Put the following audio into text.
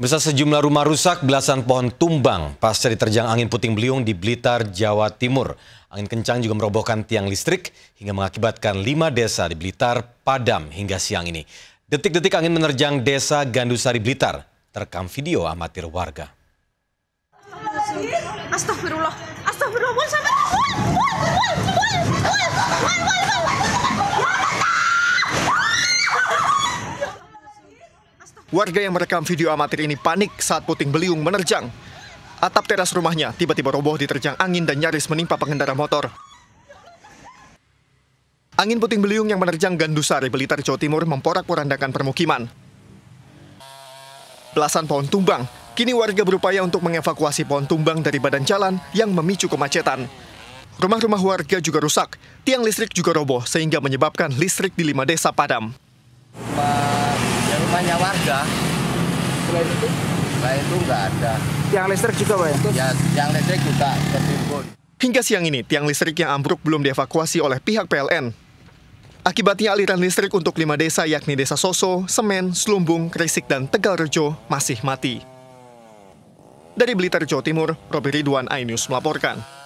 Besar sejumlah rumah rusak, belasan pohon tumbang pasca diterjang angin puting beliung di Blitar, Jawa Timur. Angin kencang juga merobohkan tiang listrik hingga mengakibatkan lima desa di Blitar padam hingga siang ini. Detik-detik angin menerjang desa Gandusari Blitar terekam video amatir warga. Astagfirullah, astagfirullah. Warga yang merekam video amatir ini panik saat puting beliung menerjang. Atap teras rumahnya tiba-tiba roboh diterjang angin dan nyaris menimpa pengendara motor. Angin puting beliung yang menerjang Gandusari, Belitar, Jawa Timur memporak-porandakan permukiman. Belasan pohon tumbang, kini warga berupaya untuk mengevakuasi pohon tumbang dari badan jalan yang memicu kemacetan. Rumah-rumah warga juga rusak, tiang listrik juga roboh sehingga menyebabkan listrik di lima desa padam banyak warga. Selain itu? Selain itu nggak ada. Tiang listrik juga, Pak? Ya, ya tiang listrik juga tertimbun. Hingga siang ini, tiang listrik yang ambruk belum dievakuasi oleh pihak PLN. Akibatnya aliran listrik untuk lima desa yakni Desa Soso, Semen, Slumbung, Krisik, dan Tegal Rejo masih mati. Dari Blitar, Jawa Timur, Robi Ridwan, iNews melaporkan.